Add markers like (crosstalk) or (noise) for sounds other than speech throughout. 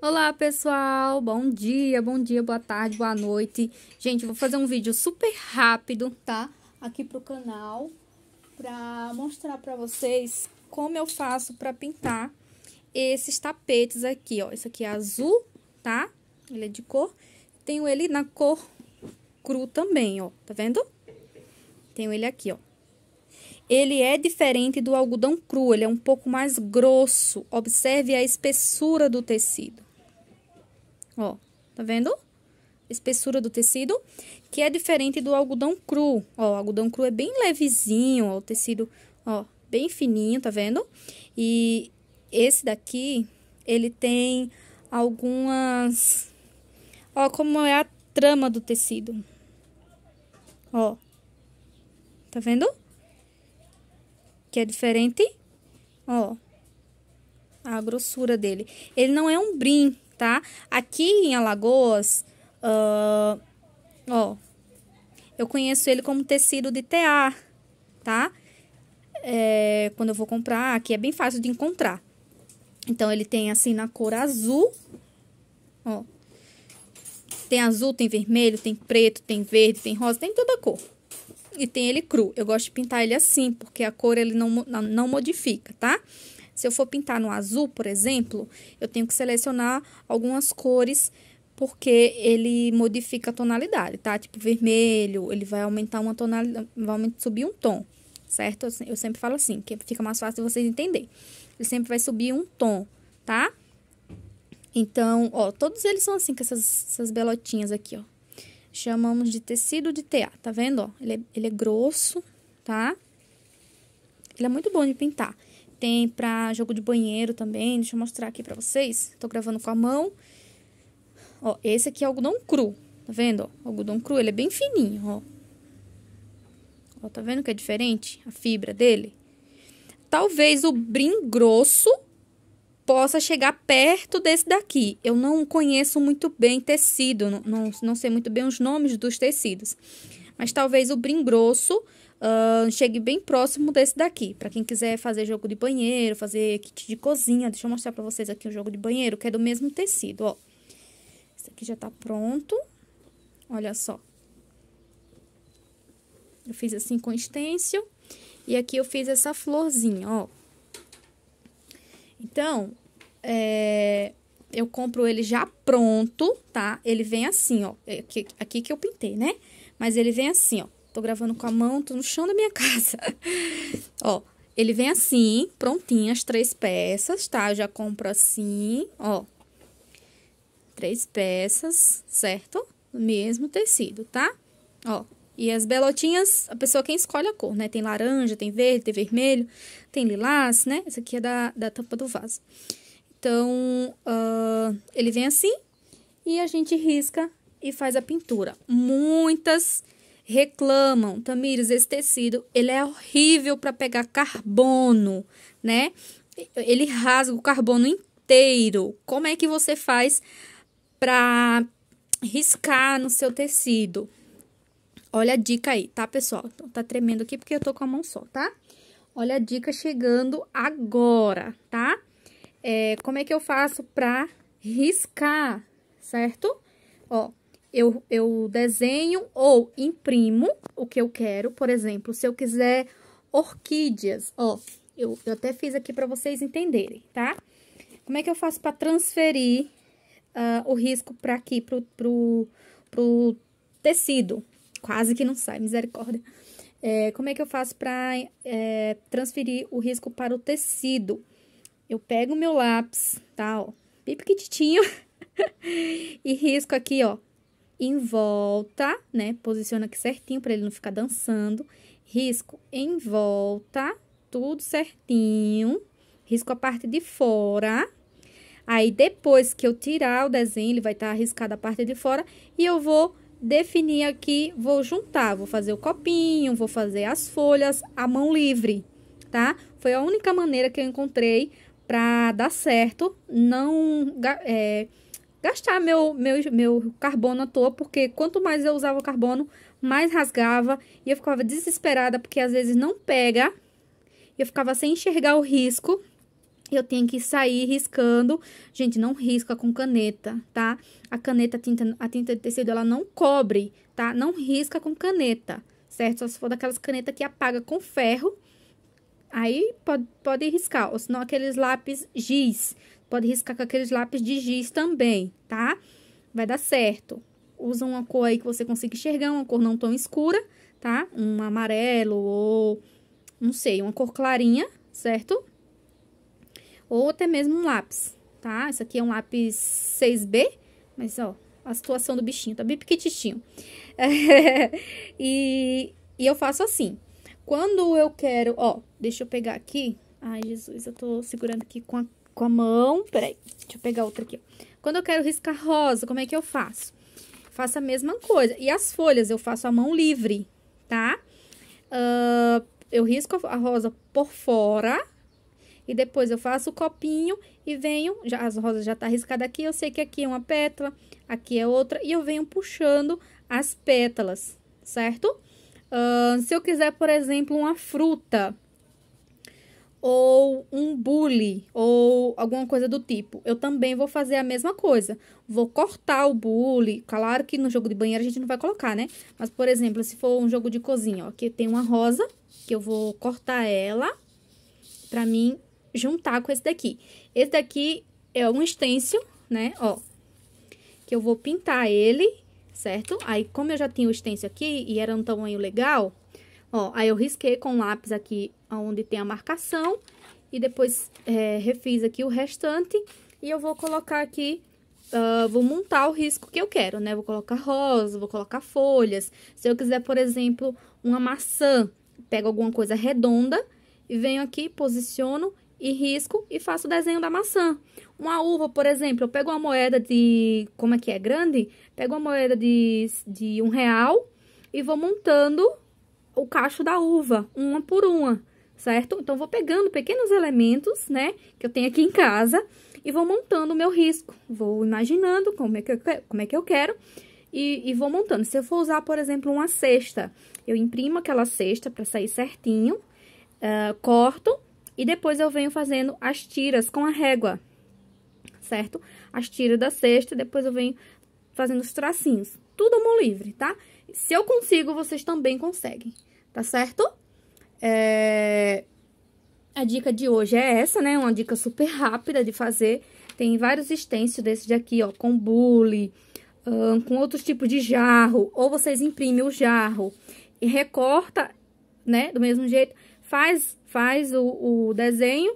Olá, pessoal. Bom dia, bom dia, boa tarde, boa noite. Gente, vou fazer um vídeo super rápido, tá? Aqui pro canal para mostrar para vocês como eu faço para pintar esses tapetes aqui, ó. Isso aqui é azul, tá? Ele é de cor. Tenho ele na cor cru também, ó. Tá vendo? Tenho ele aqui, ó. Ele é diferente do algodão cru, ele é um pouco mais grosso. Observe a espessura do tecido. Ó, tá vendo? Espessura do tecido, que é diferente do algodão cru. Ó, o algodão cru é bem levezinho, ó, o tecido, ó, bem fininho, tá vendo? E esse daqui, ele tem algumas... Ó, como é a trama do tecido. Ó. Tá vendo? Que é diferente. Ó. A grossura dele. Ele não é um brim, tá? Aqui em Alagoas, uh, ó, eu conheço ele como tecido de tear, tá? É, quando eu vou comprar, aqui é bem fácil de encontrar. Então, ele tem assim na cor azul, ó. Tem azul, tem vermelho, tem preto, tem verde, tem rosa, tem toda cor. E tem ele cru. Eu gosto de pintar ele assim, porque a cor ele não, não modifica, tá? Tá? Se eu for pintar no azul, por exemplo, eu tenho que selecionar algumas cores porque ele modifica a tonalidade, tá? Tipo vermelho, ele vai aumentar uma tonalidade, vai subir um tom, certo? Eu sempre falo assim, que fica mais fácil vocês entenderem. Ele sempre vai subir um tom, tá? Então, ó, todos eles são assim com essas, essas belotinhas aqui, ó. Chamamos de tecido de TA, tá vendo, ó? Ele é, ele é grosso, tá? Ele é muito bom de pintar. Tem pra jogo de banheiro também. Deixa eu mostrar aqui pra vocês. Tô gravando com a mão. Ó, esse aqui é algodão cru. Tá vendo? Ó, o algodão cru, ele é bem fininho, ó. Ó, tá vendo que é diferente a fibra dele? Talvez o brim grosso possa chegar perto desse daqui. Eu não conheço muito bem tecido, não, não, não sei muito bem os nomes dos tecidos. Mas talvez o brim grosso Uh, chegue bem próximo desse daqui. Para quem quiser fazer jogo de banheiro, fazer kit de cozinha. Deixa eu mostrar para vocês aqui o jogo de banheiro, que é do mesmo tecido, ó. Esse aqui já tá pronto. Olha só. Eu fiz assim com stencil. E aqui eu fiz essa florzinha, ó. Então, é... Eu compro ele já pronto, tá? Ele vem assim, ó. Aqui, é aqui que eu pintei, né? Mas ele vem assim, ó Tô gravando com a mão, tô no chão da minha (laughs) casa. ó, ele vem assim, prontinho, as três peças, tá? Eu já compro assim, ó. Três peças, certo? Mesmo tecido, tá? Ó, e as belotinhas, a pessoa quem escolhe a cor, né? Tem laranja, tem verde, tem vermelho, tem lilás, né? Essa aqui é da, da tampa do vaso. Então, uh, ele vem assim e a gente risca e faz a pintura. Muitas reclamam, Tamires, esse tecido, ele é horrível para pegar carbono, né? Ele rasga o carbono inteiro. Como é que você faz para riscar no seu tecido? Olha a dica aí, tá, pessoal? Então, tá tremendo aqui porque eu tô com a mão só, tá? Olha a dica chegando agora, tá? É, como é que eu faço pra riscar, certo? Ó, eu, eu desenho ou imprimo o que eu quero. Por exemplo, se eu quiser orquídeas, ó, eu, eu até fiz aqui para vocês entenderem, tá? Como é que eu faço para transferir uh, o risco para aqui, pro, pro, pro tecido? Quase que não sai, misericórdia. É, como é que eu faço para é, transferir o risco para o tecido? Eu pego o meu lápis, tá, ó, bem (laughs) e risco aqui, ó, em volta, né? Posiciona aqui certinho para ele não ficar dançando. Risco em volta, tudo certinho. Risco a parte de fora. Aí, depois que eu tirar o desenho, ele vai estar tá arriscado a parte de fora. E eu vou definir aqui, vou juntar, vou fazer o copinho, vou fazer as folhas à mão livre, tá? Foi a única maneira que eu encontrei para dar certo, não... É, gastar meu, meu, meu carbono à toa, porque quanto mais eu usava carbono, mais rasgava e eu ficava desesperada, porque às vezes não pega, eu ficava sem enxergar o risco. Eu tenho que sair riscando. Gente, não risca com caneta, tá? A caneta, a tinta, a tinta de tecido, ela não cobre, tá? Não risca com caneta, certo? Só se for daquelas canetas que apaga com ferro, aí pode, pode riscar. Ou senão aqueles lápis giz, Pode riscar com aqueles lápis de giz também, tá? Vai dar certo. Usa uma cor aí que você consiga enxergar, uma cor não tão escura, tá? Um amarelo ou, não sei, uma cor clarinha, certo? Ou até mesmo um lápis, tá? Esse aqui é um lápis 6B, mas, ó, a situação do bichinho, tá bem pequititinho. (laughs) e, e eu faço assim. Quando eu quero, ó, deixa eu pegar aqui. Ai, Jesus, eu tô segurando aqui com a com a mão. Peraí, deixa eu pegar outra aqui. Quando eu quero riscar rosa, como é que eu faço? Faço a mesma coisa. E as folhas eu faço a mão livre, tá? Uh, eu risco a rosa por fora. E depois eu faço o copinho e venho... Já, as rosas já tá riscada aqui, eu sei que aqui é uma pétala, aqui é outra. E eu venho puxando as pétalas, certo? Uh, se eu quiser, por exemplo, uma fruta ou um bully ou alguma coisa do tipo. Eu também vou fazer a mesma coisa. Vou cortar o bully. Claro que no jogo de banheiro a gente não vai colocar, né? Mas, por exemplo, se for um jogo de cozinha, ó, que tem uma rosa que eu vou cortar ela pra mim juntar com esse daqui. Esse daqui é um stencil, né? Ó, que eu vou pintar ele, certo? Aí, como eu já tinha o stencil aqui e era um tamanho legal, Ó, aí eu risquei com lápis aqui onde tem a marcação e depois é, refiz aqui o restante e eu vou colocar aqui, uh, vou montar o risco que eu quero, né? Vou colocar rosa, vou colocar folhas. Se eu quiser, por exemplo, uma maçã, pego alguma coisa redonda e venho aqui, posiciono e risco e faço o desenho da maçã. Uma uva, por exemplo, eu pego uma moeda de, como é que é, grande? Pego uma moeda de, de um real e vou montando o cacho da uva, uma por uma, certo? Então, vou pegando pequenos elementos, né, que eu tenho aqui em casa e vou montando o meu risco. Vou imaginando como é que eu, como é que eu quero e, e vou montando. Se eu for usar, por exemplo, uma cesta, eu imprimo aquela cesta para sair certinho, uh, corto e depois eu venho fazendo as tiras com a régua, certo? As tiras da cesta, depois eu venho fazendo os tracinhos. Tudo mão livre, tá? Se eu consigo, vocês também conseguem, tá certo? É... A dica de hoje é essa, né? Uma dica super rápida de fazer. Tem vários stencils desses daqui, ó, com bule, um, com outros tipos de jarro. Ou vocês imprimem o jarro e recorta, né? Do mesmo jeito, faz, faz o, o desenho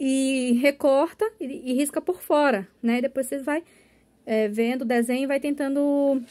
e recorta e, e, risca por fora, né? Depois vocês vai é, vendo o desenho e vai tentando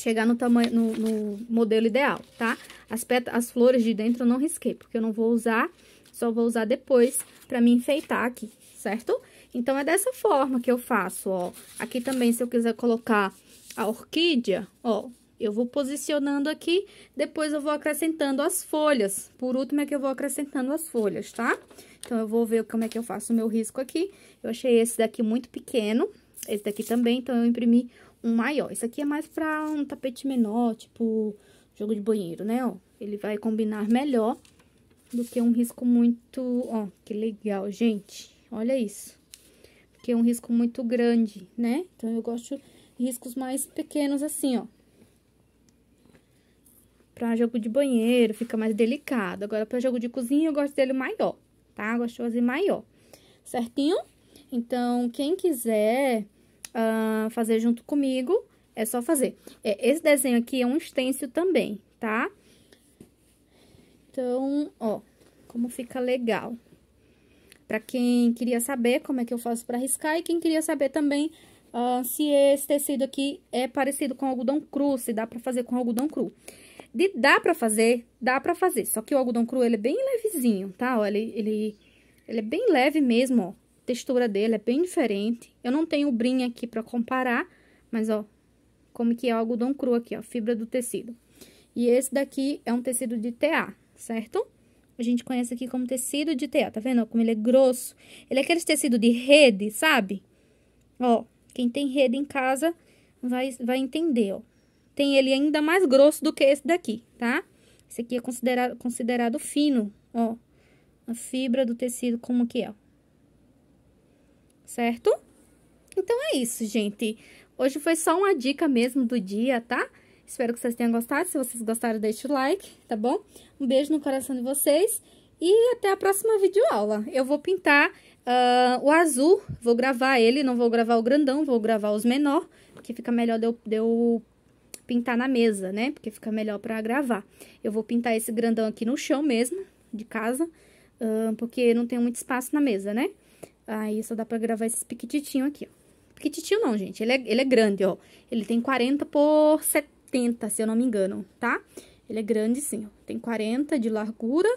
chegar no tamanho, no, no modelo ideal, tá? As, as flores de dentro eu não risquei, porque eu não vou usar, só vou usar depois pra me enfeitar aqui, certo? Então, é dessa forma que eu faço, ó. Aqui também, se eu quiser colocar a orquídea, ó, eu vou posicionando aqui, depois eu vou acrescentando as folhas. Por último é que eu vou acrescentando as folhas, tá? Então, eu vou ver como é que eu faço o meu risco aqui. Eu achei esse daqui muito pequeno, esse daqui também, então, eu imprimi um maior. Isso aqui é mais pra um tapete menor, tipo jogo de banheiro, né, ó. Ele vai combinar melhor do que um risco muito... Ó, que legal, gente. Olha isso. Porque é um risco muito grande, né? Então, eu gosto de riscos mais pequenos assim, ó. Pra jogo de banheiro, fica mais delicado. Agora, pra jogo de cozinha, eu gosto dele maior, tá? Eu gosto de fazer maior. Certinho? Então, quem quiser uh, fazer junto comigo, é só fazer. É, esse desenho aqui é um stencil também, tá? Então, ó, como fica legal. Pra quem queria saber como é que eu faço pra riscar e quem queria saber também uh, se esse tecido aqui é parecido com algodão cru, se dá pra fazer com algodão cru. De, dá pra fazer, dá pra fazer, só que o algodão cru, ele é bem levezinho, tá? Ó, ele, ele, ele é bem leve mesmo, ó textura dele é bem diferente. Eu não tenho brim aqui para comparar, mas ó, como que é o algodão cru aqui, ó, fibra do tecido. E esse daqui é um tecido de TA, certo? A gente conhece aqui como tecido de TA, tá vendo? como ele é grosso. Ele é aquele tecido de rede, sabe? Ó, quem tem rede em casa vai, vai entender, ó. Tem ele ainda mais grosso do que esse daqui, tá? Esse aqui é considerado, considerado fino, ó. A fibra do tecido, como que é, certo? Então é isso, gente. Hoje foi só uma dica mesmo do dia, tá? Espero que vocês tenham gostado. Se vocês gostaram, deixe o like, tá bom? Um beijo no coração de vocês e até a próxima videoaula. Eu vou pintar uh, o azul, vou gravar ele, não vou gravar o grandão, vou gravar os menor, porque fica melhor de eu, de eu pintar na mesa, né? Porque fica melhor pra gravar. Eu vou pintar esse grandão aqui no chão mesmo, de casa, uh, porque não tem muito espaço na mesa, né? Aí só dá pra gravar esse piquititinho aqui, ó. Piquititinho não, gente. Ele é, ele é grande, ó. Ele tem 40 por 70, se eu não me engano, tá? Ele é grande sim, ó. Tem 40 de largura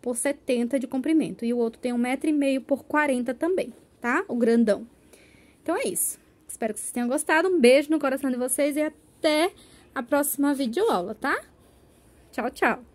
por 70 de comprimento. E o outro tem 1,5m por 40 também, tá? O grandão. Então é isso. Espero que vocês tenham gostado. Um beijo no coração de vocês e até a próxima videoaula, tá? Tchau, tchau!